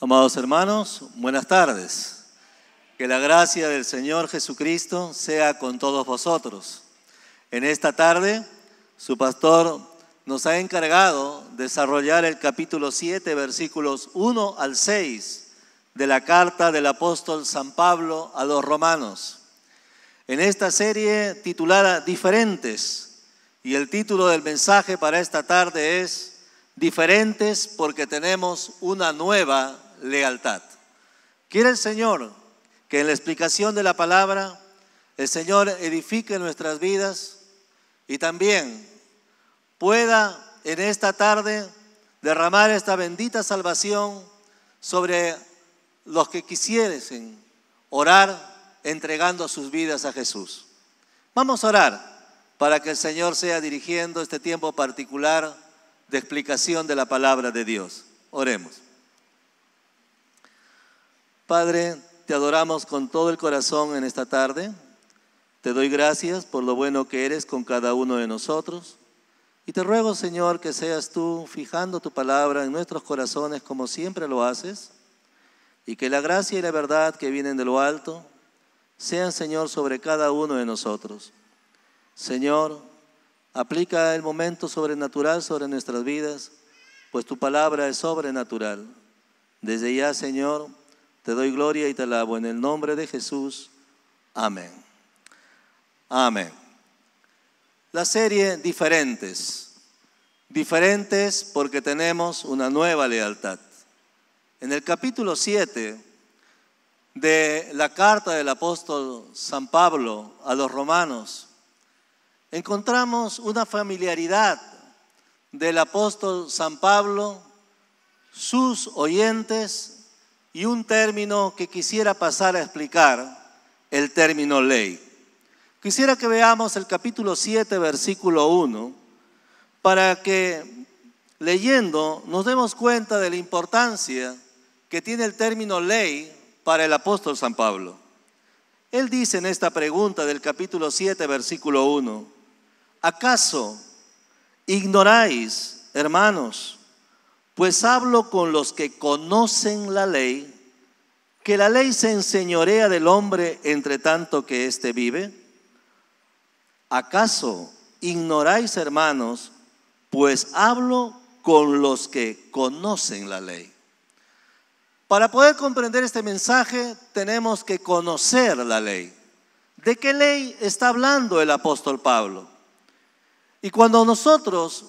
Amados hermanos, buenas tardes. Que la gracia del Señor Jesucristo sea con todos vosotros. En esta tarde, su pastor nos ha encargado desarrollar el capítulo 7, versículos 1 al 6 de la carta del apóstol San Pablo a los romanos. En esta serie titulada Diferentes, y el título del mensaje para esta tarde es Diferentes porque tenemos una nueva lealtad. Quiere el Señor que en la explicación de la palabra el Señor edifique nuestras vidas y también pueda en esta tarde derramar esta bendita salvación sobre los que quisiesen orar entregando sus vidas a Jesús. Vamos a orar para que el Señor sea dirigiendo este tiempo particular de explicación de la palabra de Dios. Oremos. Padre, te adoramos con todo el corazón en esta tarde. Te doy gracias por lo bueno que eres con cada uno de nosotros. Y te ruego, Señor, que seas tú fijando tu palabra en nuestros corazones como siempre lo haces, y que la gracia y la verdad que vienen de lo alto sean, Señor, sobre cada uno de nosotros. Señor, aplica el momento sobrenatural sobre nuestras vidas, pues tu palabra es sobrenatural. Desde ya, Señor, te doy gloria y te alabo en el nombre de Jesús. Amén. Amén. La serie diferentes. Diferentes porque tenemos una nueva lealtad. En el capítulo 7 de la carta del apóstol San Pablo a los romanos, encontramos una familiaridad del apóstol San Pablo, sus oyentes y un término que quisiera pasar a explicar, el término ley. Quisiera que veamos el capítulo 7, versículo 1, para que leyendo nos demos cuenta de la importancia que tiene el término ley para el apóstol San Pablo. Él dice en esta pregunta del capítulo 7, versículo 1, ¿acaso ignoráis, hermanos, pues hablo con los que conocen la ley, que la ley se enseñorea del hombre entre tanto que éste vive. ¿Acaso ignoráis, hermanos, pues hablo con los que conocen la ley? Para poder comprender este mensaje tenemos que conocer la ley. ¿De qué ley está hablando el apóstol Pablo? Y cuando nosotros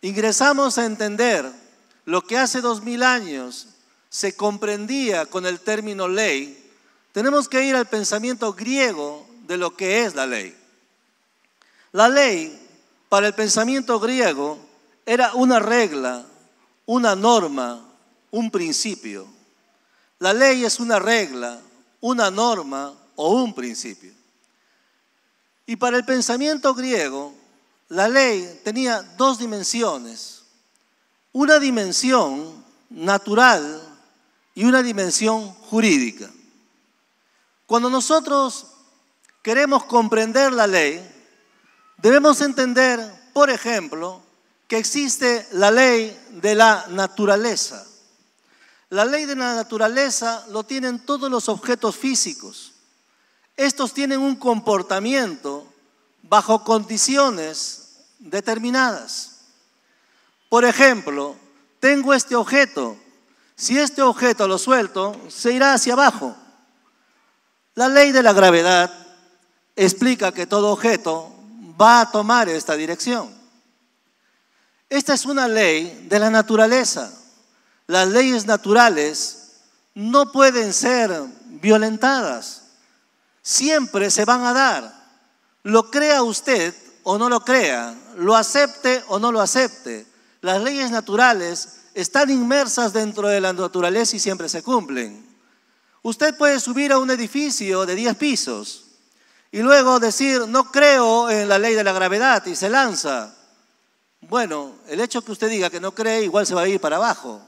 ingresamos a entender lo que hace dos mil años se comprendía con el término ley, tenemos que ir al pensamiento griego de lo que es la ley. La ley para el pensamiento griego era una regla, una norma, un principio. La ley es una regla, una norma o un principio. Y para el pensamiento griego, la ley tenía dos dimensiones una dimensión natural y una dimensión jurídica. Cuando nosotros queremos comprender la ley, debemos entender, por ejemplo, que existe la ley de la naturaleza. La ley de la naturaleza lo tienen todos los objetos físicos. Estos tienen un comportamiento bajo condiciones determinadas. Por ejemplo, tengo este objeto. Si este objeto lo suelto, se irá hacia abajo. La ley de la gravedad explica que todo objeto va a tomar esta dirección. Esta es una ley de la naturaleza. Las leyes naturales no pueden ser violentadas. Siempre se van a dar. Lo crea usted o no lo crea, lo acepte o no lo acepte las leyes naturales están inmersas dentro de la naturaleza y siempre se cumplen. Usted puede subir a un edificio de 10 pisos y luego decir, no creo en la ley de la gravedad y se lanza. Bueno, el hecho que usted diga que no cree igual se va a ir para abajo.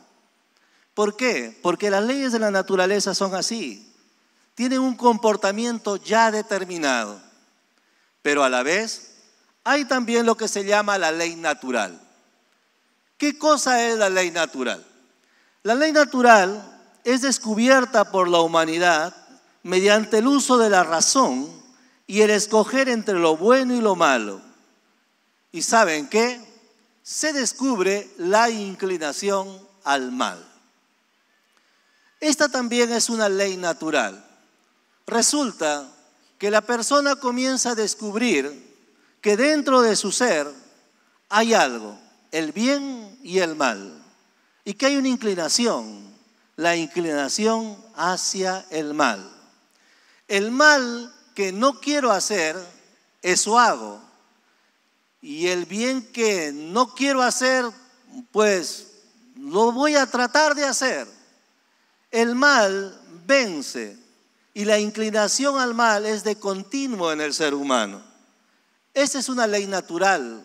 ¿Por qué? Porque las leyes de la naturaleza son así. Tienen un comportamiento ya determinado. Pero a la vez hay también lo que se llama la ley natural. ¿Qué cosa es la ley natural? La ley natural es descubierta por la humanidad mediante el uso de la razón y el escoger entre lo bueno y lo malo. ¿Y saben qué? Se descubre la inclinación al mal. Esta también es una ley natural. Resulta que la persona comienza a descubrir que dentro de su ser hay algo, el bien y el mal. Y que hay una inclinación, la inclinación hacia el mal. El mal que no quiero hacer, eso hago. Y el bien que no quiero hacer, pues lo voy a tratar de hacer. El mal vence y la inclinación al mal es de continuo en el ser humano. Esa es una ley natural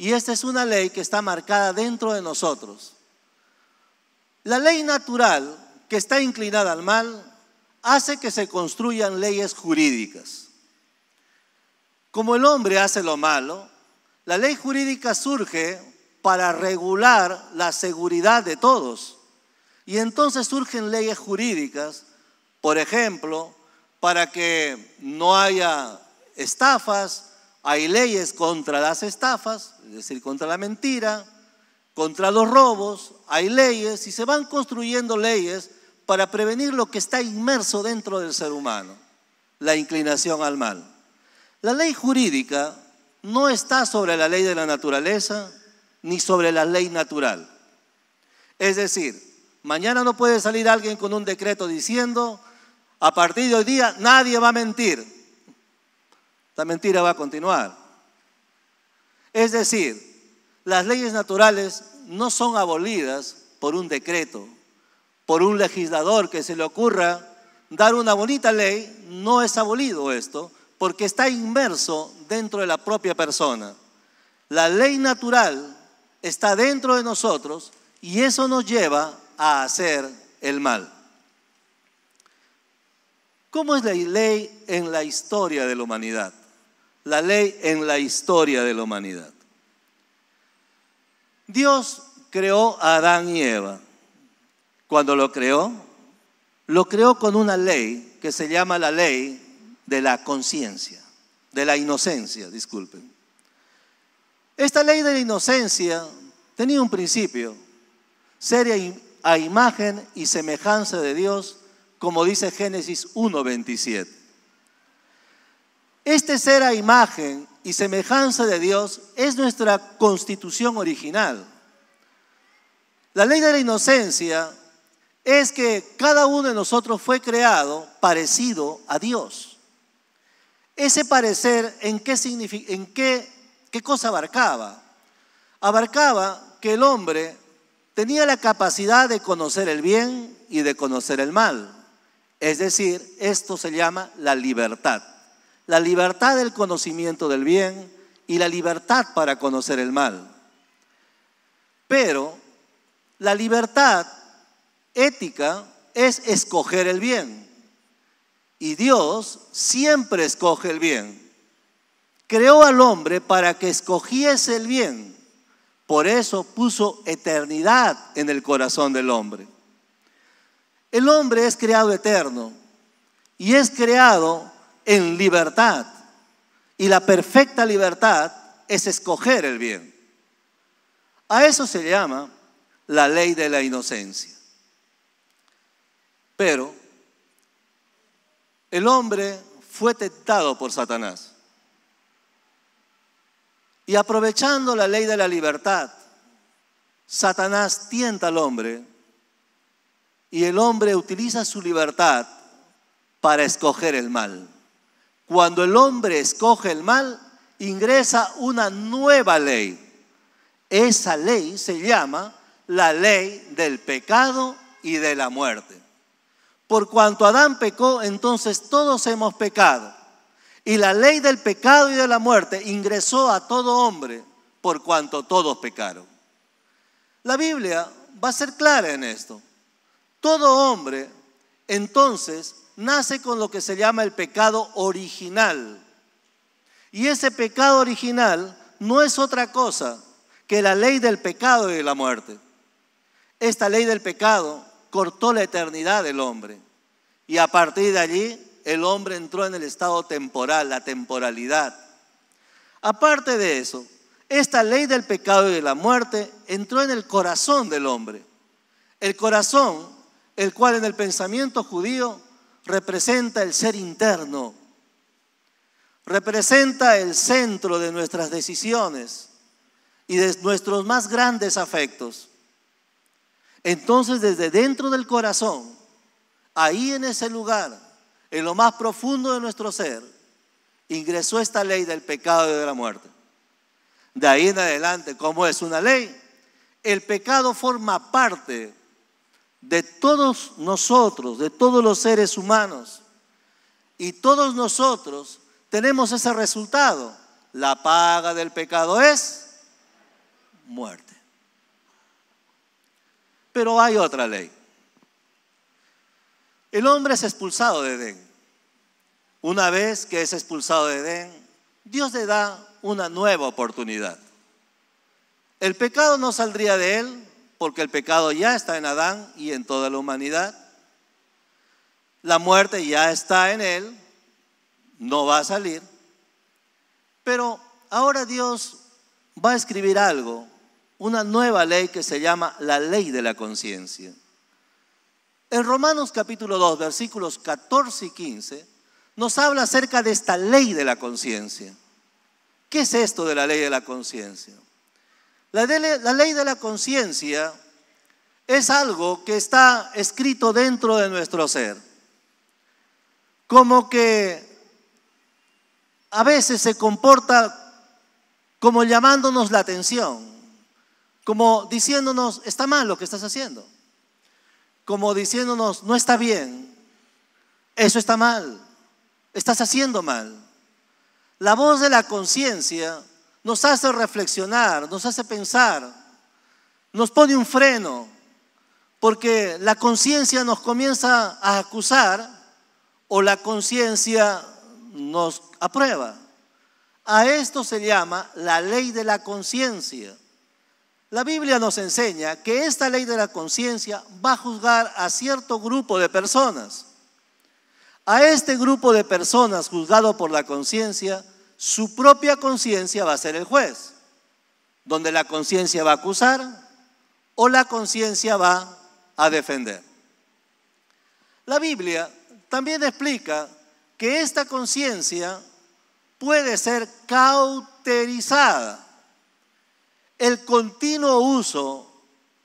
y esta es una ley que está marcada dentro de nosotros. La ley natural, que está inclinada al mal, hace que se construyan leyes jurídicas. Como el hombre hace lo malo, la ley jurídica surge para regular la seguridad de todos. Y entonces surgen leyes jurídicas, por ejemplo, para que no haya estafas, hay leyes contra las estafas, es decir, contra la mentira, contra los robos, hay leyes y se van construyendo leyes para prevenir lo que está inmerso dentro del ser humano, la inclinación al mal. La ley jurídica no está sobre la ley de la naturaleza ni sobre la ley natural. Es decir, mañana no puede salir alguien con un decreto diciendo, a partir de hoy día nadie va a mentir, la mentira va a continuar. Es decir, las leyes naturales no son abolidas por un decreto, por un legislador que se le ocurra dar una bonita ley, no es abolido esto, porque está inmerso dentro de la propia persona. La ley natural está dentro de nosotros y eso nos lleva a hacer el mal. ¿Cómo es la ley en la historia de la humanidad? la ley en la historia de la humanidad. Dios creó a Adán y Eva. Cuando lo creó, lo creó con una ley que se llama la ley de la conciencia, de la inocencia, disculpen. Esta ley de la inocencia tenía un principio, ser a imagen y semejanza de Dios, como dice Génesis 1.27. Este ser a imagen y semejanza de Dios es nuestra constitución original. La ley de la inocencia es que cada uno de nosotros fue creado parecido a Dios. Ese parecer, ¿en qué, qué cosa abarcaba? Abarcaba que el hombre tenía la capacidad de conocer el bien y de conocer el mal. Es decir, esto se llama la libertad la libertad del conocimiento del bien y la libertad para conocer el mal. Pero la libertad ética es escoger el bien. Y Dios siempre escoge el bien. Creó al hombre para que escogiese el bien. Por eso puso eternidad en el corazón del hombre. El hombre es creado eterno y es creado en libertad. Y la perfecta libertad es escoger el bien. A eso se llama la ley de la inocencia. Pero el hombre fue tentado por Satanás. Y aprovechando la ley de la libertad, Satanás tienta al hombre y el hombre utiliza su libertad para escoger el mal. Cuando el hombre escoge el mal, ingresa una nueva ley. Esa ley se llama la ley del pecado y de la muerte. Por cuanto Adán pecó, entonces todos hemos pecado. Y la ley del pecado y de la muerte ingresó a todo hombre, por cuanto todos pecaron. La Biblia va a ser clara en esto. Todo hombre entonces nace con lo que se llama el pecado original. Y ese pecado original no es otra cosa que la ley del pecado y de la muerte. Esta ley del pecado cortó la eternidad del hombre. Y a partir de allí el hombre entró en el estado temporal, la temporalidad. Aparte de eso, esta ley del pecado y de la muerte entró en el corazón del hombre. El corazón, el cual en el pensamiento judío representa el ser interno, representa el centro de nuestras decisiones y de nuestros más grandes afectos. Entonces desde dentro del corazón, ahí en ese lugar, en lo más profundo de nuestro ser, ingresó esta ley del pecado y de la muerte. De ahí en adelante, como es una ley, el pecado forma parte de todos nosotros, de todos los seres humanos. Y todos nosotros tenemos ese resultado. La paga del pecado es muerte. Pero hay otra ley. El hombre es expulsado de Edén. Una vez que es expulsado de Edén, Dios le da una nueva oportunidad. El pecado no saldría de él, porque el pecado ya está en Adán y en toda la humanidad. La muerte ya está en él, no va a salir. Pero ahora Dios va a escribir algo, una nueva ley que se llama la ley de la conciencia. En Romanos capítulo 2, versículos 14 y 15, nos habla acerca de esta ley de la conciencia. ¿Qué es esto de la ley de la conciencia? La, ley de la conciencia es algo que está escrito dentro de nuestro ser. Como que a veces se comporta como llamándonos la atención, como diciéndonos, está mal lo que estás haciendo, como diciéndonos, no está bien, eso está mal, estás haciendo mal. La voz de la conciencia nos hace reflexionar, nos hace pensar, nos pone un freno, porque la conciencia nos comienza a acusar o la conciencia nos aprueba. A esto se llama la ley de la conciencia. La Biblia nos enseña que esta ley de la conciencia va a juzgar a cierto grupo de personas. A este grupo de personas juzgado por la conciencia, su propia conciencia va a ser el juez, donde la conciencia va a acusar o la conciencia va a defender. La Biblia también explica que esta conciencia puede ser cauterizada. El continuo uso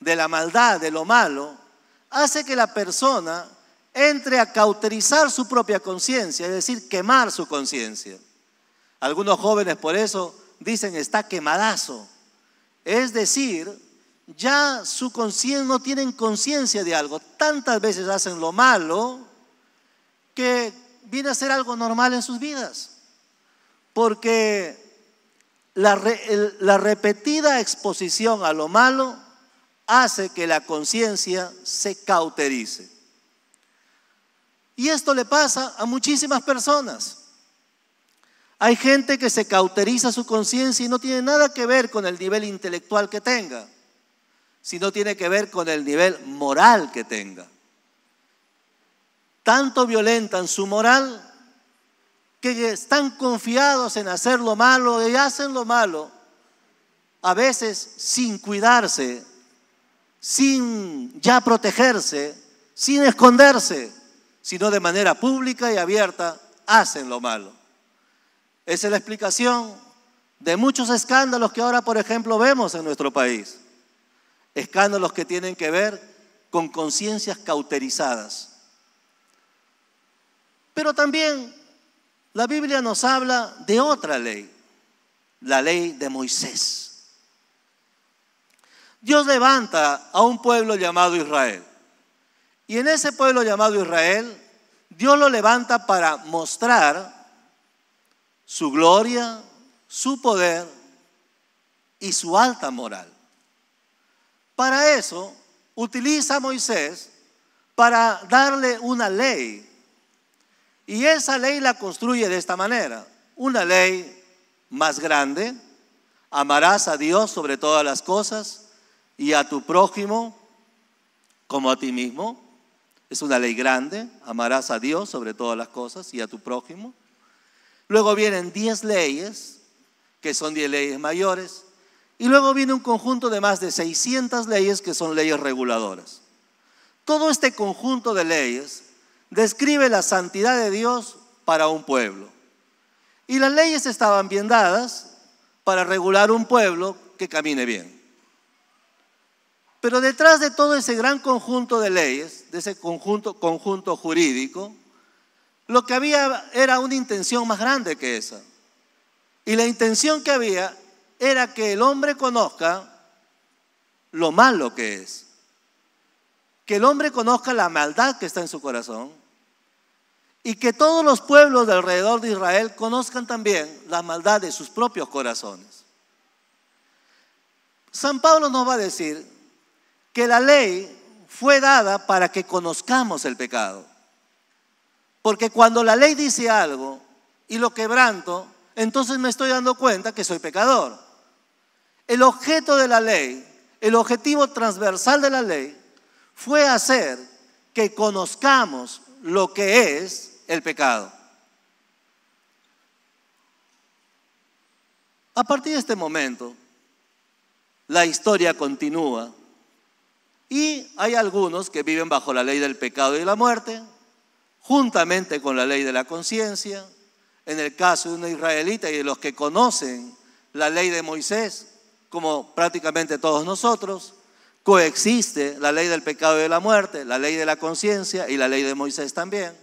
de la maldad, de lo malo, hace que la persona entre a cauterizar su propia conciencia, es decir, quemar su conciencia. Algunos jóvenes por eso dicen está quemadazo. Es decir, ya su conciencia no tienen conciencia de algo. Tantas veces hacen lo malo que viene a ser algo normal en sus vidas. Porque la repetida exposición a lo malo hace que la conciencia se cauterice. Y esto le pasa a muchísimas personas. Hay gente que se cauteriza su conciencia y no tiene nada que ver con el nivel intelectual que tenga, sino tiene que ver con el nivel moral que tenga. Tanto violentan su moral que están confiados en hacer lo malo y hacen lo malo, a veces sin cuidarse, sin ya protegerse, sin esconderse, sino de manera pública y abierta hacen lo malo. Esa es la explicación de muchos escándalos que ahora, por ejemplo, vemos en nuestro país. Escándalos que tienen que ver con conciencias cauterizadas. Pero también la Biblia nos habla de otra ley, la ley de Moisés. Dios levanta a un pueblo llamado Israel. Y en ese pueblo llamado Israel, Dios lo levanta para mostrar su gloria, su poder y su alta moral. Para eso utiliza Moisés para darle una ley. Y esa ley la construye de esta manera. Una ley más grande. Amarás a Dios sobre todas las cosas y a tu prójimo como a ti mismo. Es una ley grande. Amarás a Dios sobre todas las cosas y a tu prójimo Luego vienen 10 leyes, que son 10 leyes mayores. Y luego viene un conjunto de más de 600 leyes que son leyes reguladoras. Todo este conjunto de leyes describe la santidad de Dios para un pueblo. Y las leyes estaban bien dadas para regular un pueblo que camine bien. Pero detrás de todo ese gran conjunto de leyes, de ese conjunto, conjunto jurídico, lo que había era una intención más grande que esa. Y la intención que había era que el hombre conozca lo malo que es. Que el hombre conozca la maldad que está en su corazón. Y que todos los pueblos de alrededor de Israel conozcan también la maldad de sus propios corazones. San Pablo nos va a decir que la ley fue dada para que conozcamos el pecado. Porque cuando la ley dice algo y lo quebranto, entonces me estoy dando cuenta que soy pecador. El objeto de la ley, el objetivo transversal de la ley, fue hacer que conozcamos lo que es el pecado. A partir de este momento, la historia continúa y hay algunos que viven bajo la ley del pecado y la muerte, juntamente con la ley de la conciencia, en el caso de un israelita y de los que conocen la ley de Moisés, como prácticamente todos nosotros, coexiste la ley del pecado y de la muerte, la ley de la conciencia y la ley de Moisés también.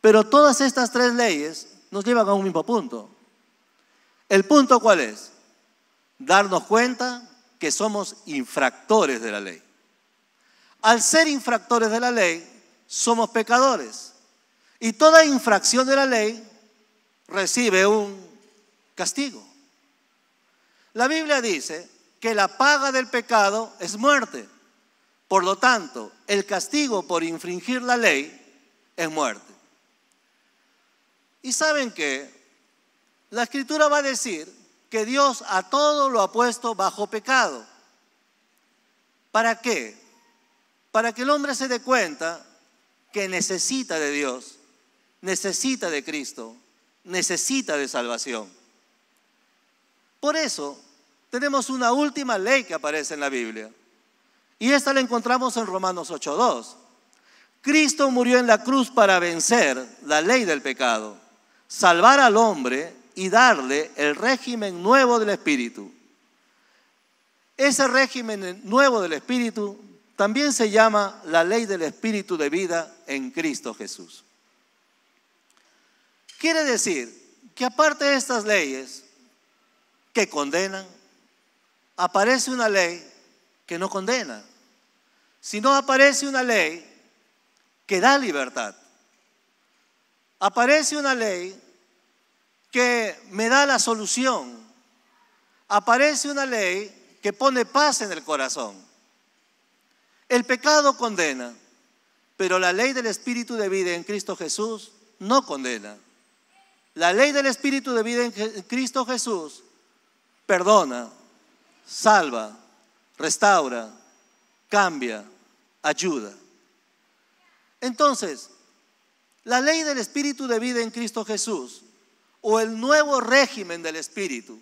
Pero todas estas tres leyes nos llevan a un mismo punto. ¿El punto cuál es? Darnos cuenta que somos infractores de la ley. Al ser infractores de la ley, somos pecadores. Y toda infracción de la ley recibe un castigo. La Biblia dice que la paga del pecado es muerte. Por lo tanto, el castigo por infringir la ley es muerte. Y saben que la escritura va a decir que Dios a todo lo ha puesto bajo pecado. ¿Para qué? Para que el hombre se dé cuenta que necesita de Dios, necesita de Cristo, necesita de salvación. Por eso tenemos una última ley que aparece en la Biblia. Y esta la encontramos en Romanos 8.2. Cristo murió en la cruz para vencer la ley del pecado, salvar al hombre y darle el régimen nuevo del Espíritu. Ese régimen nuevo del Espíritu también se llama la ley del Espíritu de vida en Cristo Jesús. Quiere decir que aparte de estas leyes que condenan, aparece una ley que no condena, sino aparece una ley que da libertad. Aparece una ley que me da la solución. Aparece una ley que pone paz en el corazón el pecado condena, pero la ley del Espíritu de vida en Cristo Jesús no condena. La ley del Espíritu de vida en Cristo Jesús perdona, salva, restaura, cambia, ayuda. Entonces, la ley del Espíritu de vida en Cristo Jesús o el nuevo régimen del Espíritu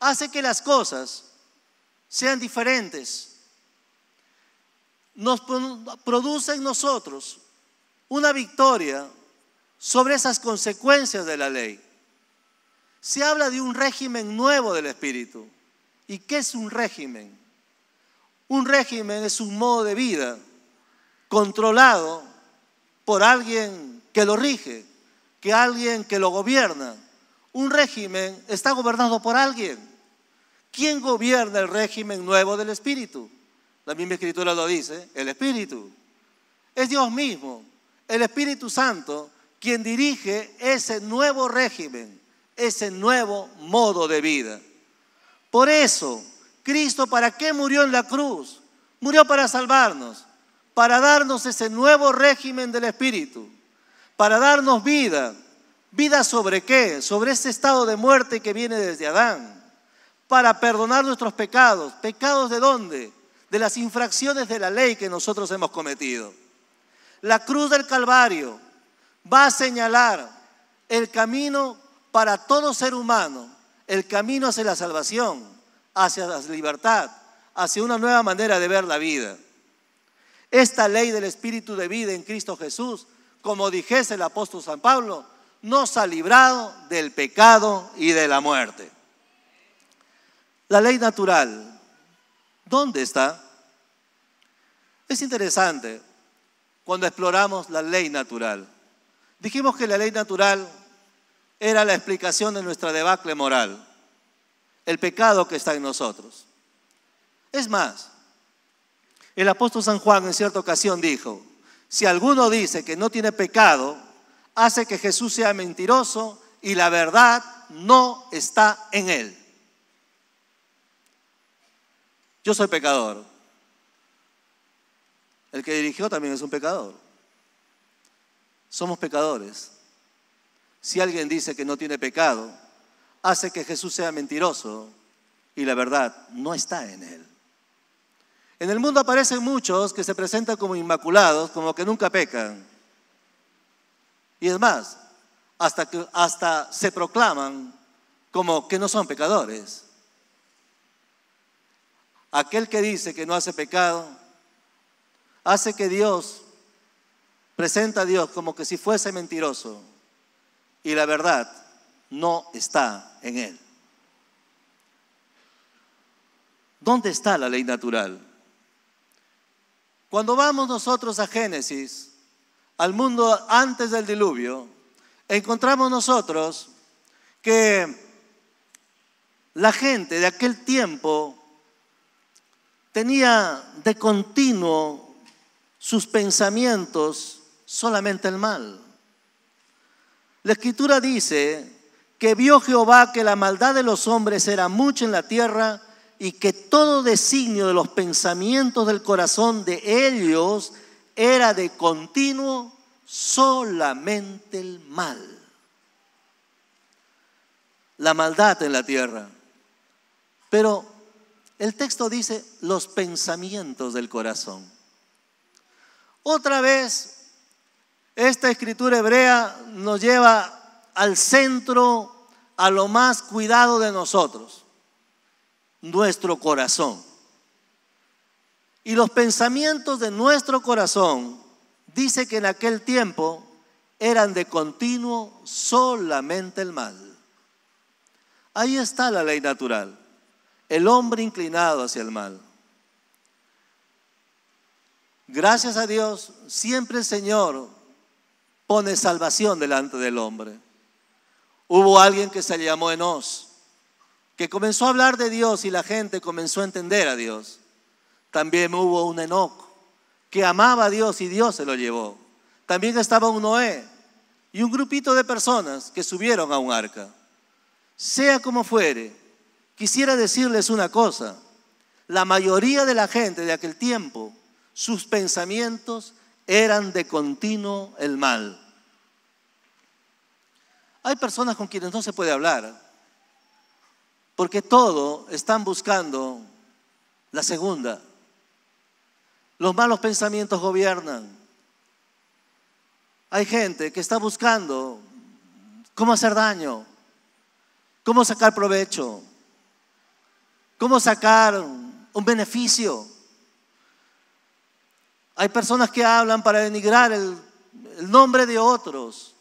hace que las cosas sean diferentes nos produce en nosotros una victoria sobre esas consecuencias de la ley. Se habla de un régimen nuevo del Espíritu. ¿Y qué es un régimen? Un régimen es un modo de vida controlado por alguien que lo rige, que alguien que lo gobierna. Un régimen está gobernado por alguien. ¿Quién gobierna el régimen nuevo del Espíritu? La misma escritura lo dice, el Espíritu. Es Dios mismo, el Espíritu Santo, quien dirige ese nuevo régimen, ese nuevo modo de vida. Por eso, Cristo, ¿para qué murió en la cruz? Murió para salvarnos, para darnos ese nuevo régimen del Espíritu, para darnos vida. ¿Vida sobre qué? Sobre ese estado de muerte que viene desde Adán, para perdonar nuestros pecados. ¿Pecados de dónde? de las infracciones de la ley que nosotros hemos cometido. La cruz del Calvario va a señalar el camino para todo ser humano, el camino hacia la salvación, hacia la libertad, hacia una nueva manera de ver la vida. Esta ley del Espíritu de vida en Cristo Jesús, como dijese el apóstol San Pablo, nos ha librado del pecado y de la muerte. La ley natural, ¿Dónde está? Es interesante cuando exploramos la ley natural. Dijimos que la ley natural era la explicación de nuestra debacle moral, el pecado que está en nosotros. Es más, el apóstol San Juan en cierta ocasión dijo, si alguno dice que no tiene pecado, hace que Jesús sea mentiroso y la verdad no está en él. Yo soy pecador. El que dirigió también es un pecador. Somos pecadores. Si alguien dice que no tiene pecado, hace que Jesús sea mentiroso y la verdad no está en él. En el mundo aparecen muchos que se presentan como inmaculados, como que nunca pecan. Y es más, hasta, hasta se proclaman como que no son pecadores aquel que dice que no hace pecado, hace que Dios presenta a Dios como que si fuese mentiroso y la verdad no está en él. ¿Dónde está la ley natural? Cuando vamos nosotros a Génesis, al mundo antes del diluvio, encontramos nosotros que la gente de aquel tiempo tenía de continuo sus pensamientos solamente el mal. La escritura dice que vio Jehová que la maldad de los hombres era mucha en la tierra y que todo designio de los pensamientos del corazón de ellos era de continuo solamente el mal. La maldad en la tierra. Pero el texto dice los pensamientos del corazón. Otra vez, esta escritura hebrea nos lleva al centro, a lo más cuidado de nosotros, nuestro corazón. Y los pensamientos de nuestro corazón, dice que en aquel tiempo eran de continuo solamente el mal. Ahí está la ley natural el hombre inclinado hacia el mal. Gracias a Dios, siempre el Señor pone salvación delante del hombre. Hubo alguien que se llamó Enoz, que comenzó a hablar de Dios y la gente comenzó a entender a Dios. También hubo un Enoch que amaba a Dios y Dios se lo llevó. También estaba un Noé y un grupito de personas que subieron a un arca. Sea como fuere, Quisiera decirles una cosa, la mayoría de la gente de aquel tiempo, sus pensamientos eran de continuo el mal. Hay personas con quienes no se puede hablar, porque todo están buscando la segunda. Los malos pensamientos gobiernan. Hay gente que está buscando cómo hacer daño, cómo sacar provecho, cómo sacar un beneficio. Hay personas que hablan para denigrar el, nombre de otros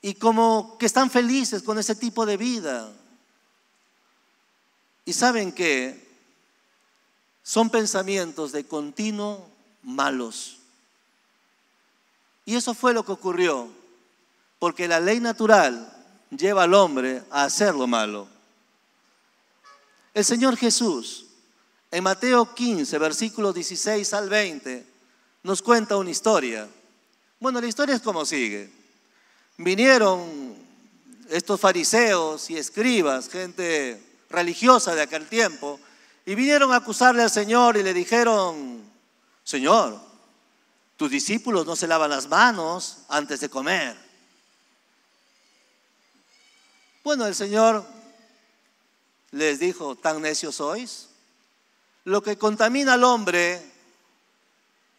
y como que están felices con ese tipo de vida. Y saben que son pensamientos de continuo malos. Y eso fue lo que ocurrió, porque la ley natural lleva al hombre a hacer lo malo. El Señor Jesús, en Mateo 15, versículos 16 al 20, nos cuenta una historia. Bueno, la historia es como sigue. Vinieron estos fariseos y escribas, gente religiosa de aquel tiempo, y vinieron a acusarle al Señor y le dijeron, Señor, tus discípulos no se lavan las manos antes de comer. Bueno, el Señor les dijo, ¿tan necios sois? Lo que contamina al hombre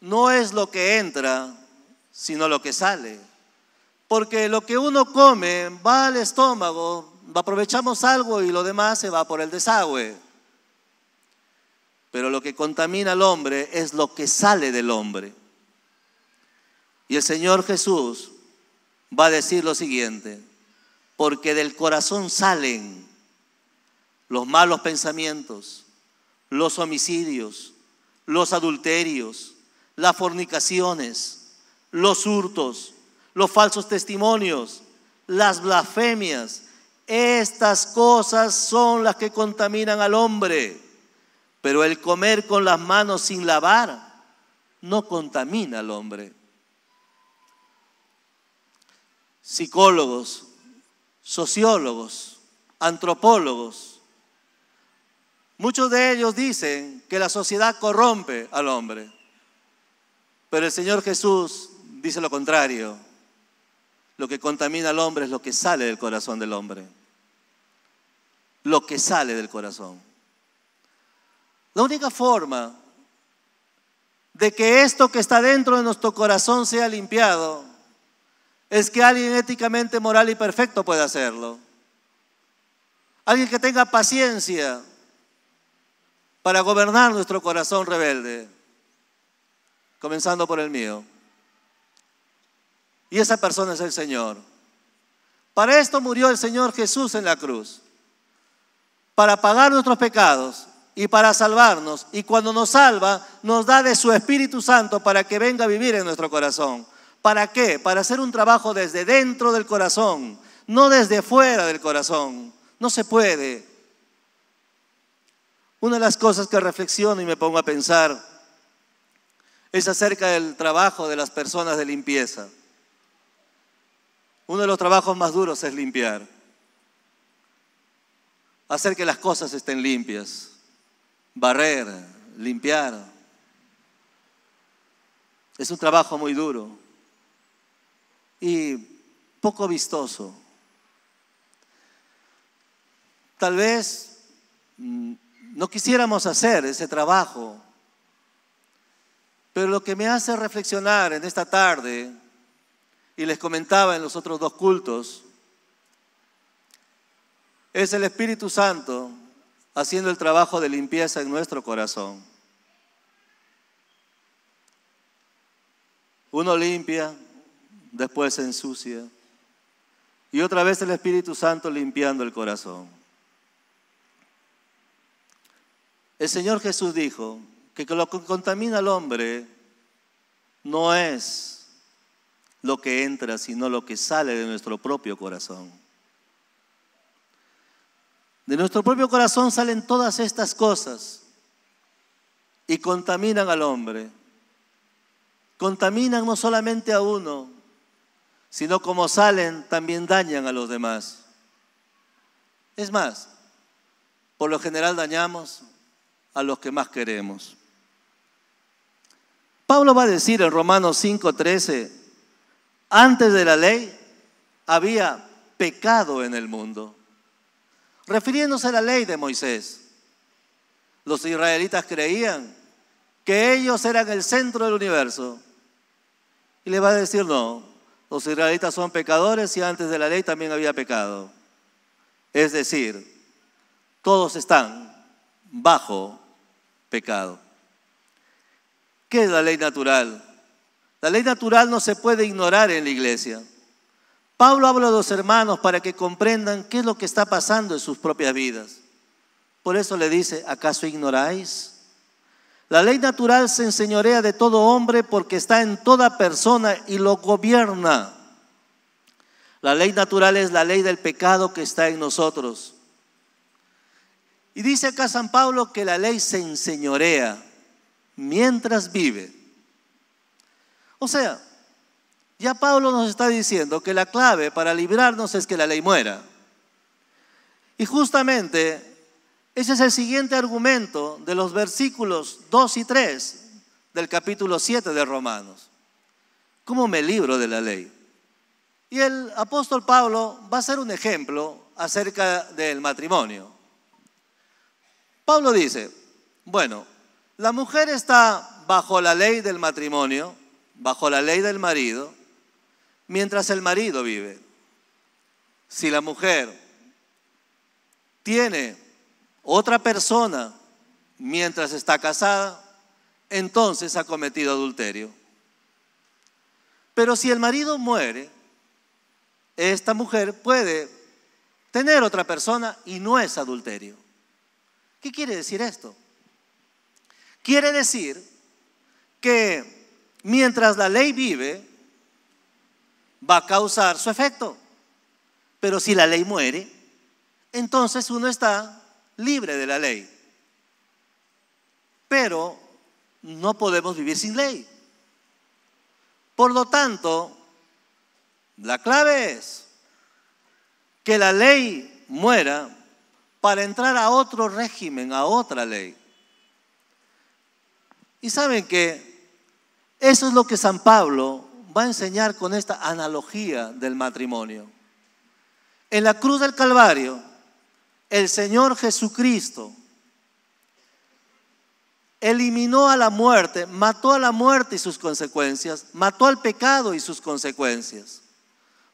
no es lo que entra, sino lo que sale. Porque lo que uno come va al estómago, aprovechamos algo y lo demás se va por el desagüe. Pero lo que contamina al hombre es lo que sale del hombre. Y el Señor Jesús va a decir lo siguiente, porque del corazón salen los malos pensamientos, los homicidios, los adulterios, las fornicaciones, los hurtos, los falsos testimonios, las blasfemias. Estas cosas son las que contaminan al hombre. Pero el comer con las manos sin lavar no contamina al hombre. Psicólogos, sociólogos, antropólogos Muchos de ellos dicen que la sociedad corrompe al hombre, pero el Señor Jesús dice lo contrario. Lo que contamina al hombre es lo que sale del corazón del hombre. Lo que sale del corazón. La única forma de que esto que está dentro de nuestro corazón sea limpiado es que alguien éticamente moral y perfecto pueda hacerlo. Alguien que tenga paciencia, para gobernar nuestro corazón rebelde, comenzando por el mío. Y esa persona es el Señor. Para esto murió el Señor Jesús en la cruz, para pagar nuestros pecados y para salvarnos. Y cuando nos salva, nos da de su Espíritu Santo para que venga a vivir en nuestro corazón. ¿Para qué? Para hacer un trabajo desde dentro del corazón, no desde fuera del corazón. No se puede. Una de las cosas que reflexiono y me pongo a pensar es acerca del trabajo de las personas de limpieza. Uno de los trabajos más duros es limpiar, hacer que las cosas estén limpias, barrer, limpiar. Es un trabajo muy duro y poco vistoso. Tal vez mm, no quisiéramos hacer ese trabajo, pero lo que me hace reflexionar en esta tarde, y les comentaba en los otros dos cultos, es el Espíritu Santo haciendo el trabajo de limpieza en nuestro corazón. Uno limpia, después se ensucia, y otra vez el Espíritu Santo limpiando el corazón. El Señor Jesús dijo que lo que contamina al hombre no es lo que entra, sino lo que sale de nuestro propio corazón. De nuestro propio corazón salen todas estas cosas y contaminan al hombre. Contaminan no solamente a uno, sino como salen también dañan a los demás. Es más, por lo general dañamos, a los que más queremos. Pablo va a decir en Romanos 5:13, antes de la ley había pecado en el mundo, refiriéndose a la ley de Moisés. Los israelitas creían que ellos eran el centro del universo. Y le va a decir, no, los israelitas son pecadores y antes de la ley también había pecado. Es decir, todos están bajo pecado. ¿Qué es la ley natural? La ley natural no se puede ignorar en la iglesia. Pablo habla a los hermanos para que comprendan qué es lo que está pasando en sus propias vidas. Por eso le dice, ¿acaso ignoráis? La ley natural se enseñorea de todo hombre porque está en toda persona y lo gobierna. La ley natural es la ley del pecado que está en nosotros. Y dice acá San Pablo que la ley se enseñorea mientras vive. O sea, ya Pablo nos está diciendo que la clave para librarnos es que la ley muera. Y justamente ese es el siguiente argumento de los versículos 2 y 3 del capítulo 7 de Romanos. ¿Cómo me libro de la ley? Y el apóstol Pablo va a ser un ejemplo acerca del matrimonio. Pablo dice, bueno, la mujer está bajo la ley del matrimonio, bajo la ley del marido, mientras el marido vive. Si la mujer tiene otra persona mientras está casada, entonces ha cometido adulterio. Pero si el marido muere, esta mujer puede tener otra persona y no es adulterio. ¿Qué quiere decir esto? Quiere decir que mientras la ley vive, va a causar su efecto. Pero si la ley muere, entonces uno está libre de la ley. Pero no podemos vivir sin ley. Por lo tanto, la clave es que la ley muera para entrar a otro régimen, a otra ley. Y saben que eso es lo que San Pablo va a enseñar con esta analogía del matrimonio. En la cruz del Calvario, el Señor Jesucristo eliminó a la muerte, mató a la muerte y sus consecuencias, mató al pecado y sus consecuencias.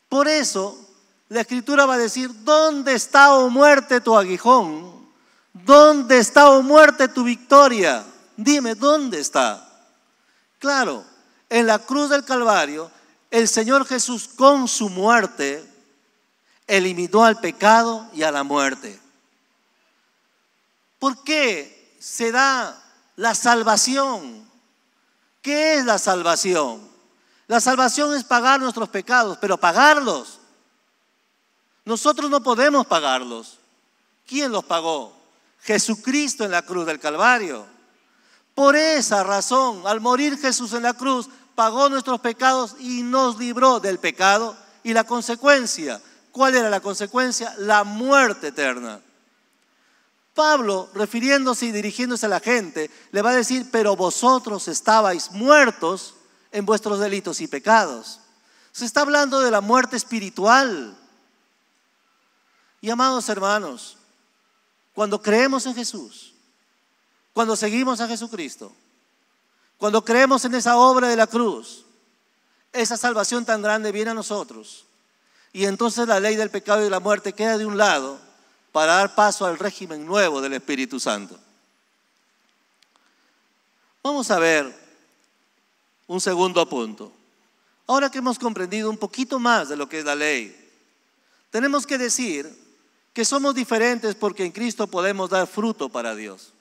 Por eso la escritura va a decir, ¿dónde está o oh muerte tu aguijón? ¿Dónde está o oh muerte tu victoria? Dime, ¿dónde está? Claro, en la cruz del Calvario, el Señor Jesús con su muerte eliminó al pecado y a la muerte. ¿Por qué se da la salvación? ¿Qué es la salvación? La salvación es pagar nuestros pecados, pero pagarlos nosotros no podemos pagarlos. ¿Quién los pagó? Jesucristo en la cruz del Calvario. Por esa razón, al morir Jesús en la cruz, pagó nuestros pecados y nos libró del pecado y la consecuencia. ¿Cuál era la consecuencia? La muerte eterna. Pablo, refiriéndose y dirigiéndose a la gente, le va a decir, pero vosotros estabais muertos en vuestros delitos y pecados. Se está hablando de la muerte espiritual, y amados hermanos, cuando creemos en Jesús, cuando seguimos a Jesucristo, cuando creemos en esa obra de la cruz, esa salvación tan grande viene a nosotros. Y entonces la ley del pecado y de la muerte queda de un lado para dar paso al régimen nuevo del Espíritu Santo. Vamos a ver un segundo punto. Ahora que hemos comprendido un poquito más de lo que es la ley, tenemos que decir que somos diferentes porque en Cristo podemos dar fruto para Dios.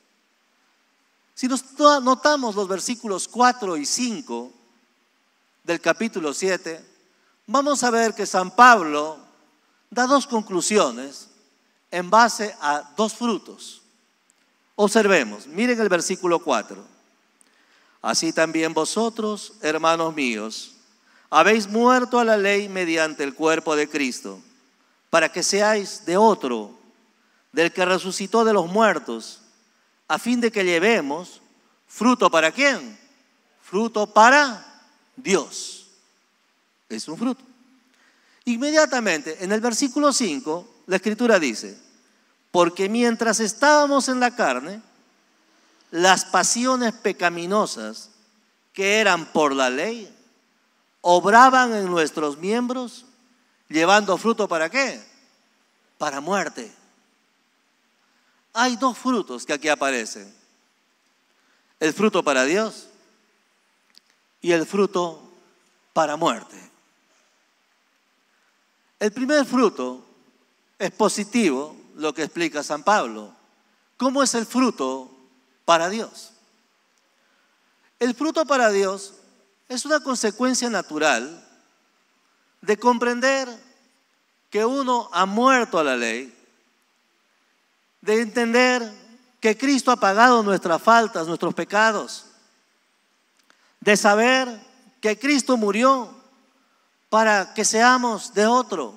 Si nos notamos los versículos 4 y 5 del capítulo 7, vamos a ver que San Pablo da dos conclusiones en base a dos frutos. Observemos, miren el versículo 4. Así también vosotros, hermanos míos, habéis muerto a la ley mediante el cuerpo de Cristo para que seáis de otro, del que resucitó de los muertos, a fin de que llevemos fruto para quién? Fruto para Dios. Es un fruto. Inmediatamente, en el versículo 5, la escritura dice, porque mientras estábamos en la carne, las pasiones pecaminosas que eran por la ley, obraban en nuestros miembros llevando fruto para qué? Para muerte. Hay dos frutos que aquí aparecen. El fruto para Dios y el fruto para muerte. El primer fruto es positivo, lo que explica San Pablo. ¿Cómo es el fruto para Dios? El fruto para Dios es una consecuencia natural de comprender que uno ha muerto a la ley, de entender que Cristo ha pagado nuestras faltas, nuestros pecados, de saber que Cristo murió para que seamos de otro.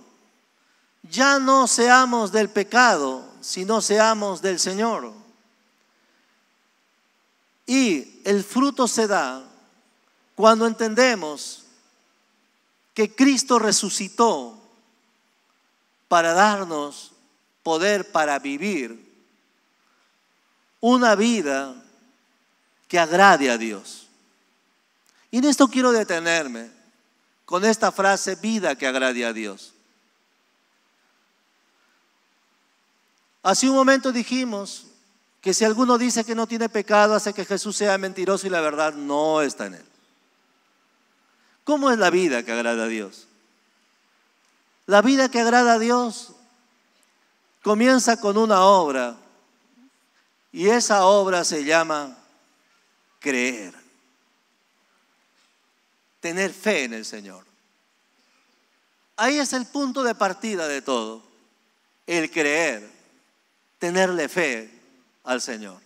Ya no seamos del pecado, sino seamos del Señor. Y el fruto se da cuando entendemos que Cristo resucitó para darnos poder para vivir una vida que agrade a Dios. Y en esto quiero detenerme con esta frase, vida que agrade a Dios. Hace un momento dijimos que si alguno dice que no tiene pecado, hace que Jesús sea mentiroso y la verdad no está en él. ¿Cómo es la vida que agrada a Dios? La vida que agrada a Dios comienza con una obra y esa obra se llama creer, tener fe en el Señor. Ahí es el punto de partida de todo, el creer, tenerle fe al Señor.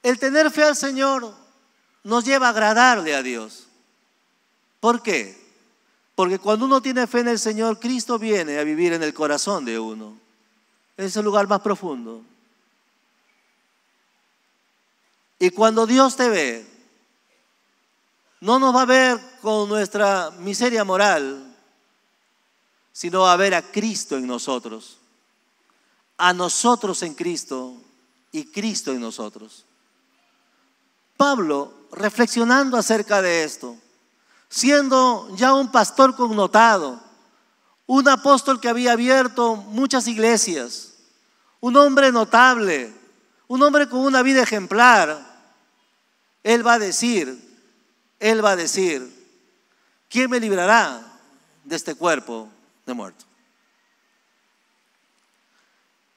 El tener fe al Señor nos lleva a agradarle a Dios. ¿Por qué? Porque cuando uno tiene fe en el Señor, Cristo viene a vivir en el corazón de uno. Es el lugar más profundo. Y cuando Dios te ve, no nos va a ver con nuestra miseria moral, sino va a ver a Cristo en nosotros. A nosotros en Cristo y Cristo en nosotros. Pablo, reflexionando acerca de esto, siendo ya un pastor connotado, un apóstol que había abierto muchas iglesias, un hombre notable, un hombre con una vida ejemplar, él va a decir, él va a decir, ¿quién me librará de este cuerpo de muerto?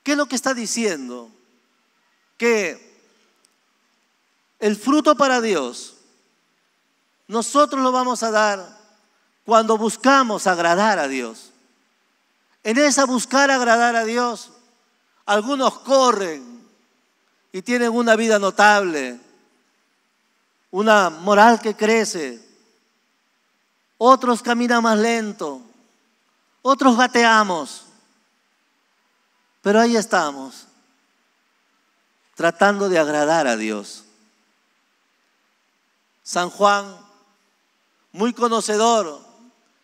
¿Qué es lo que está diciendo? Que el fruto para Dios, nosotros lo vamos a dar cuando buscamos agradar a Dios. En esa buscar agradar a Dios, algunos corren y tienen una vida notable, una moral que crece, otros caminan más lento, otros gateamos, pero ahí estamos, tratando de agradar a Dios. San Juan, muy conocedor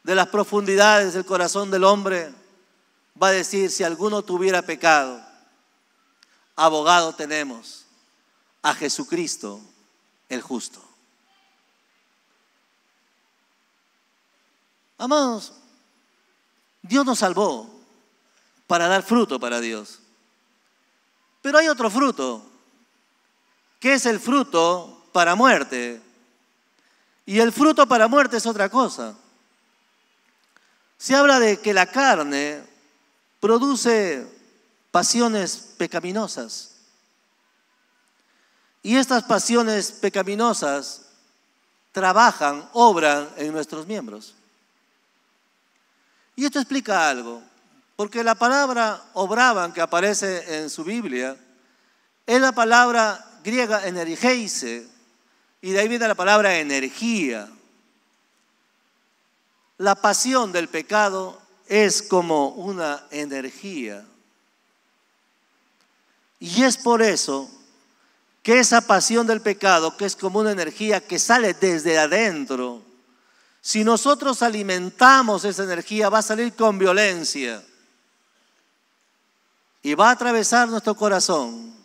de las profundidades del corazón del hombre, va a decir, si alguno tuviera pecado, abogado tenemos a Jesucristo el justo. Amados, Dios nos salvó para dar fruto para Dios. Pero hay otro fruto, que es el fruto para muerte y el fruto para muerte es otra cosa. Se habla de que la carne produce pasiones pecaminosas. Y estas pasiones pecaminosas trabajan, obran en nuestros miembros. Y esto explica algo, porque la palabra obraban que aparece en su Biblia es la palabra griega enerigeise, y de ahí viene la palabra energía. La pasión del pecado es como una energía. Y es por eso que esa pasión del pecado, que es como una energía que sale desde adentro, si nosotros alimentamos esa energía, va a salir con violencia y va a atravesar nuestro corazón,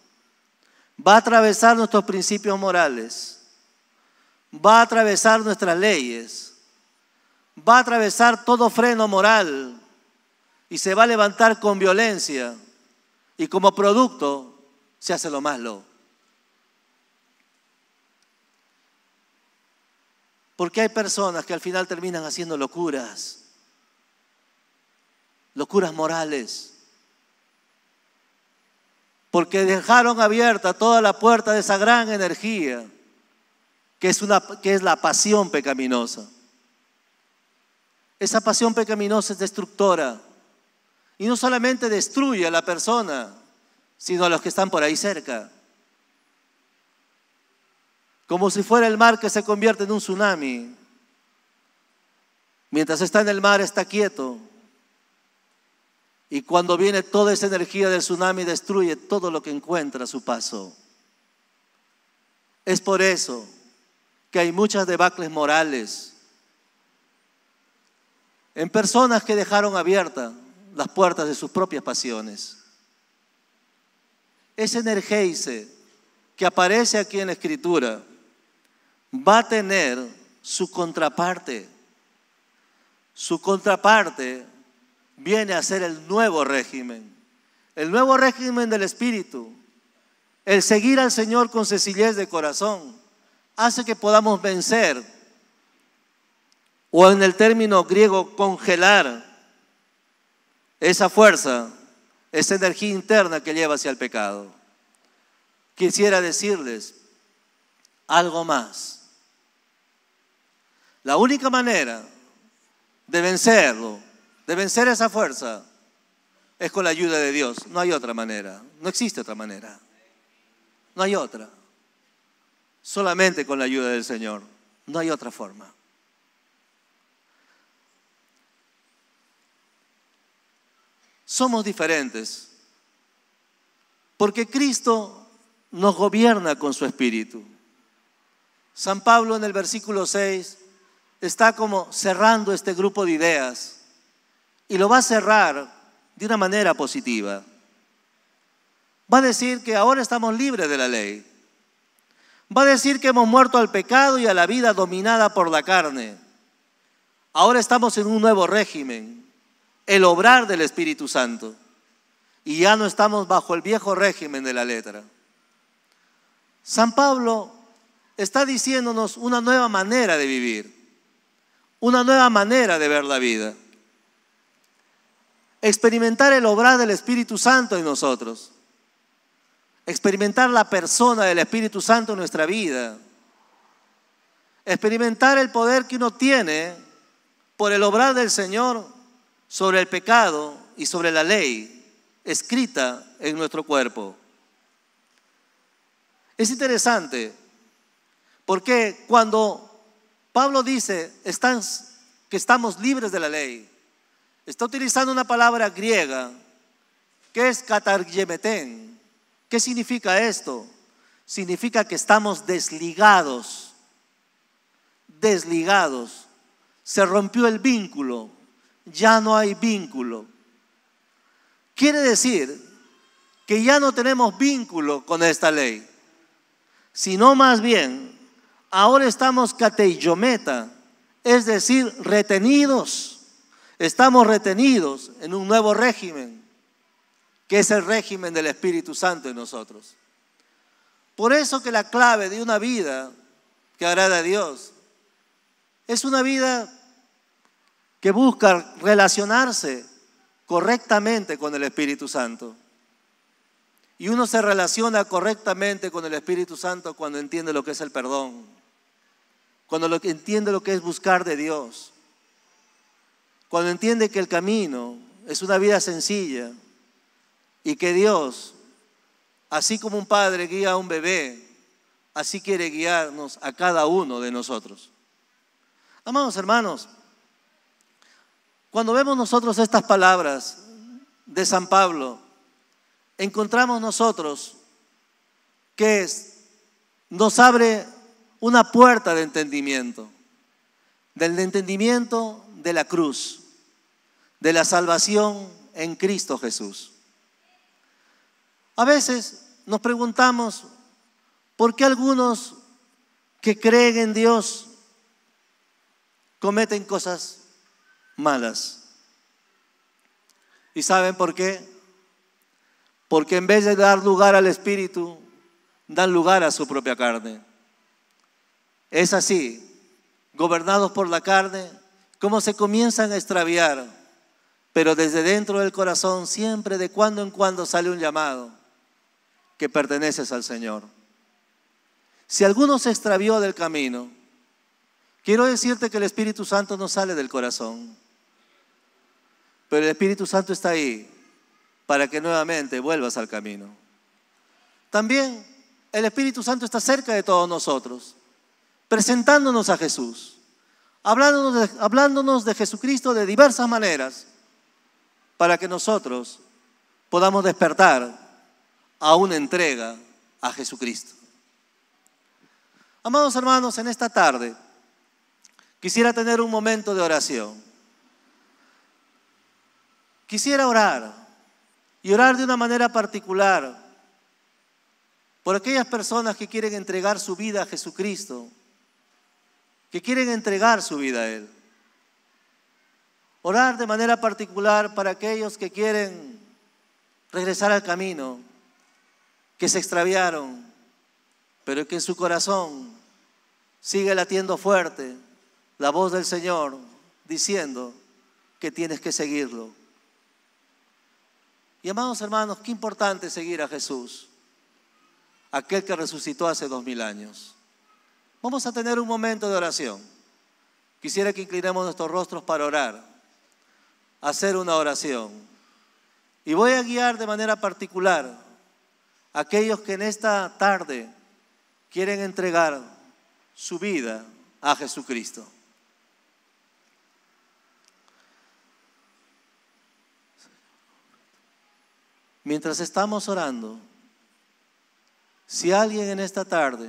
va a atravesar nuestros principios morales va a atravesar nuestras leyes, va a atravesar todo freno moral y se va a levantar con violencia y como producto se hace lo malo. Porque hay personas que al final terminan haciendo locuras, locuras morales. Porque dejaron abierta toda la puerta de esa gran energía que es, una, que es la pasión pecaminosa. Esa pasión pecaminosa es destructora y no solamente destruye a la persona, sino a los que están por ahí cerca. Como si fuera el mar que se convierte en un tsunami. Mientras está en el mar está quieto. Y cuando viene toda esa energía del tsunami destruye todo lo que encuentra a su paso. Es por eso que hay muchas debacles morales en personas que dejaron abiertas las puertas de sus propias pasiones. Ese energéice que aparece aquí en la escritura va a tener su contraparte. Su contraparte viene a ser el nuevo régimen, el nuevo régimen del Espíritu, el seguir al Señor con sencillez de corazón, hace que podamos vencer, o en el término griego, congelar esa fuerza, esa energía interna que lleva hacia el pecado. Quisiera decirles algo más. La única manera de vencerlo, de vencer esa fuerza, es con la ayuda de Dios. No hay otra manera, no existe otra manera, no hay otra. Solamente con la ayuda del Señor. No hay otra forma. Somos diferentes porque Cristo nos gobierna con su espíritu. San Pablo en el versículo 6 está como cerrando este grupo de ideas y lo va a cerrar de una manera positiva. Va a decir que ahora estamos libres de la ley Va a decir que hemos muerto al pecado y a la vida dominada por la carne. Ahora estamos en un nuevo régimen, el obrar del Espíritu Santo. Y ya no estamos bajo el viejo régimen de la letra. San Pablo está diciéndonos una nueva manera de vivir, una nueva manera de ver la vida. Experimentar el obrar del Espíritu Santo en nosotros experimentar la persona del Espíritu Santo en nuestra vida, experimentar el poder que uno tiene por el obrar del Señor sobre el pecado y sobre la ley escrita en nuestro cuerpo. Es interesante porque cuando Pablo dice que estamos libres de la ley, está utilizando una palabra griega que es katargemeten. ¿Qué significa esto? Significa que estamos desligados, desligados. Se rompió el vínculo, ya no hay vínculo. Quiere decir que ya no tenemos vínculo con esta ley, sino más bien, ahora estamos cateyometa, es decir, retenidos. Estamos retenidos en un nuevo régimen que es el régimen del Espíritu Santo en nosotros. Por eso que la clave de una vida que agrada a Dios es una vida que busca relacionarse correctamente con el Espíritu Santo. Y uno se relaciona correctamente con el Espíritu Santo cuando entiende lo que es el perdón, cuando entiende lo que es buscar de Dios, cuando entiende que el camino es una vida sencilla, y que Dios, así como un padre guía a un bebé, así quiere guiarnos a cada uno de nosotros. Amados hermanos, cuando vemos nosotros estas palabras de San Pablo, encontramos nosotros que es, nos abre una puerta de entendimiento, del entendimiento de la cruz, de la salvación en Cristo Jesús. A veces nos preguntamos, ¿por qué algunos que creen en Dios cometen cosas malas? ¿Y saben por qué? Porque en vez de dar lugar al Espíritu, dan lugar a su propia carne. Es así, gobernados por la carne, como se comienzan a extraviar, pero desde dentro del corazón siempre de cuando en cuando sale un llamado que perteneces al Señor. Si alguno se extravió del camino, quiero decirte que el Espíritu Santo no sale del corazón, pero el Espíritu Santo está ahí para que nuevamente vuelvas al camino. También el Espíritu Santo está cerca de todos nosotros, presentándonos a Jesús, hablándonos de, hablándonos de Jesucristo de diversas maneras, para que nosotros podamos despertar a una entrega a Jesucristo. Amados hermanos, en esta tarde quisiera tener un momento de oración. Quisiera orar y orar de una manera particular por aquellas personas que quieren entregar su vida a Jesucristo, que quieren entregar su vida a Él. Orar de manera particular para aquellos que quieren regresar al camino, que se extraviaron, pero que en su corazón sigue latiendo fuerte la voz del Señor diciendo que tienes que seguirlo. Y amados hermanos, qué importante seguir a Jesús, aquel que resucitó hace dos mil años. Vamos a tener un momento de oración. Quisiera que inclinemos nuestros rostros para orar, hacer una oración. Y voy a guiar de manera particular aquellos que en esta tarde quieren entregar su vida a Jesucristo. Mientras estamos orando, si alguien en esta tarde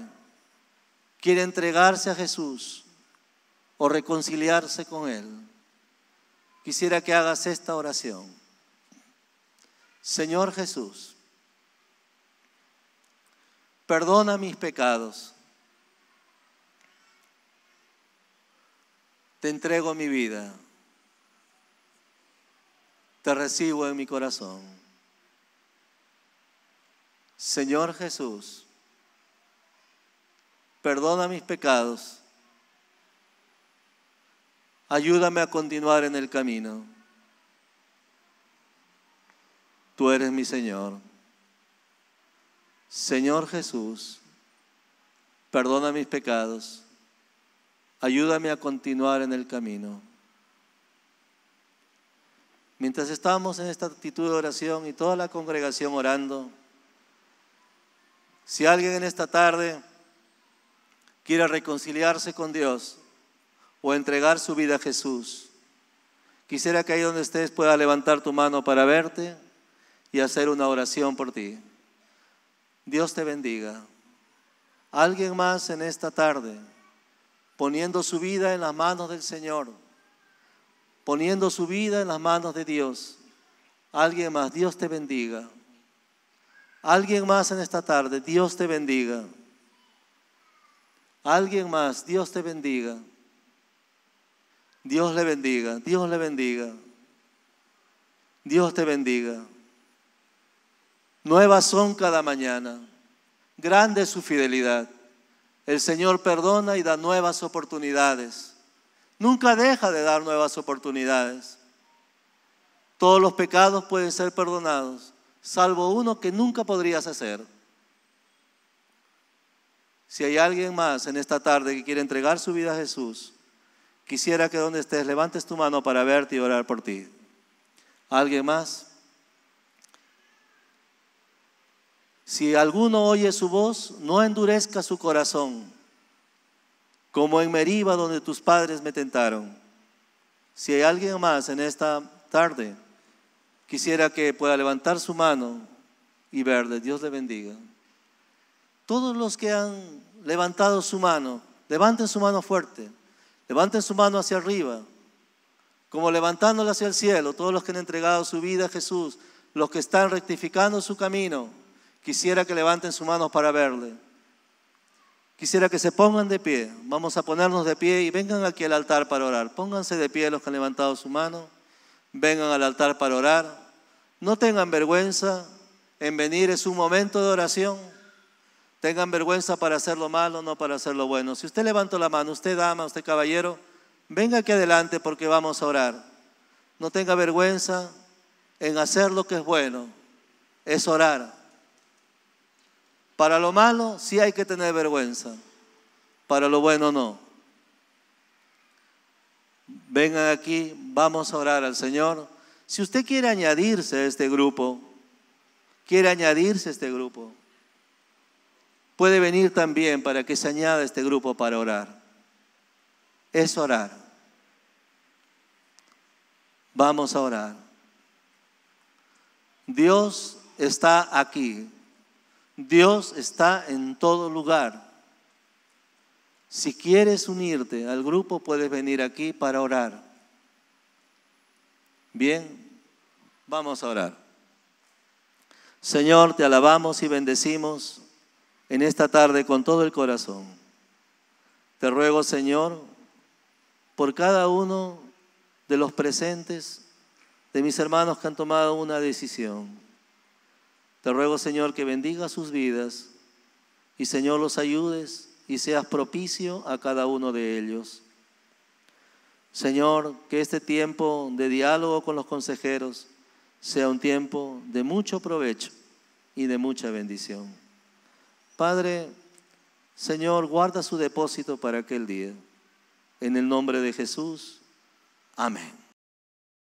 quiere entregarse a Jesús o reconciliarse con Él, quisiera que hagas esta oración. Señor Jesús, perdona mis pecados. Te entrego mi vida. Te recibo en mi corazón. Señor Jesús, perdona mis pecados. Ayúdame a continuar en el camino. Tú eres mi Señor. Señor Jesús, perdona mis pecados, ayúdame a continuar en el camino. Mientras estamos en esta actitud de oración y toda la congregación orando, si alguien en esta tarde quiere reconciliarse con Dios o entregar su vida a Jesús, quisiera que ahí donde estés pueda levantar tu mano para verte y hacer una oración por ti. Dios te bendiga. Alguien más en esta tarde, poniendo su vida en las manos del Señor, poniendo su vida en las manos de Dios. Alguien más, Dios te bendiga. Alguien más en esta tarde, Dios te bendiga. Alguien más, Dios te bendiga. Dios le bendiga, Dios le bendiga. Dios te bendiga. Nuevas son cada mañana. Grande es su fidelidad. El Señor perdona y da nuevas oportunidades. Nunca deja de dar nuevas oportunidades. Todos los pecados pueden ser perdonados, salvo uno que nunca podrías hacer. Si hay alguien más en esta tarde que quiere entregar su vida a Jesús, quisiera que donde estés levantes tu mano para verte y orar por ti. ¿Alguien más? Si alguno oye su voz, no endurezca su corazón, como en Meriba donde tus padres me tentaron. Si hay alguien más en esta tarde, quisiera que pueda levantar su mano y verle. Dios le bendiga. Todos los que han levantado su mano, levanten su mano fuerte, levanten su mano hacia arriba, como levantándola hacia el cielo, todos los que han entregado su vida a Jesús, los que están rectificando su camino Quisiera que levanten sus manos para verle. Quisiera que se pongan de pie. Vamos a ponernos de pie y vengan aquí al altar para orar. Pónganse de pie los que han levantado su mano. Vengan al altar para orar. No tengan vergüenza en venir. Es un momento de oración. Tengan vergüenza para hacer lo malo, no para hacer lo bueno. Si usted levantó la mano, usted dama, usted caballero, venga aquí adelante porque vamos a orar. No tenga vergüenza en hacer lo que es bueno. Es orar. Para lo malo sí hay que tener vergüenza, para lo bueno no. Vengan aquí, vamos a orar al Señor. Si usted quiere añadirse a este grupo, quiere añadirse a este grupo, puede venir también para que se añada este grupo para orar. Es orar. Vamos a orar. Dios está aquí. Dios está en todo lugar. Si quieres unirte al grupo, puedes venir aquí para orar. Bien, vamos a orar. Señor, te alabamos y bendecimos en esta tarde con todo el corazón. Te ruego, Señor, por cada uno de los presentes, de mis hermanos que han tomado una decisión. Te ruego, Señor, que bendiga sus vidas y, Señor, los ayudes y seas propicio a cada uno de ellos. Señor, que este tiempo de diálogo con los consejeros sea un tiempo de mucho provecho y de mucha bendición. Padre, Señor, guarda su depósito para aquel día. En el nombre de Jesús. Amén.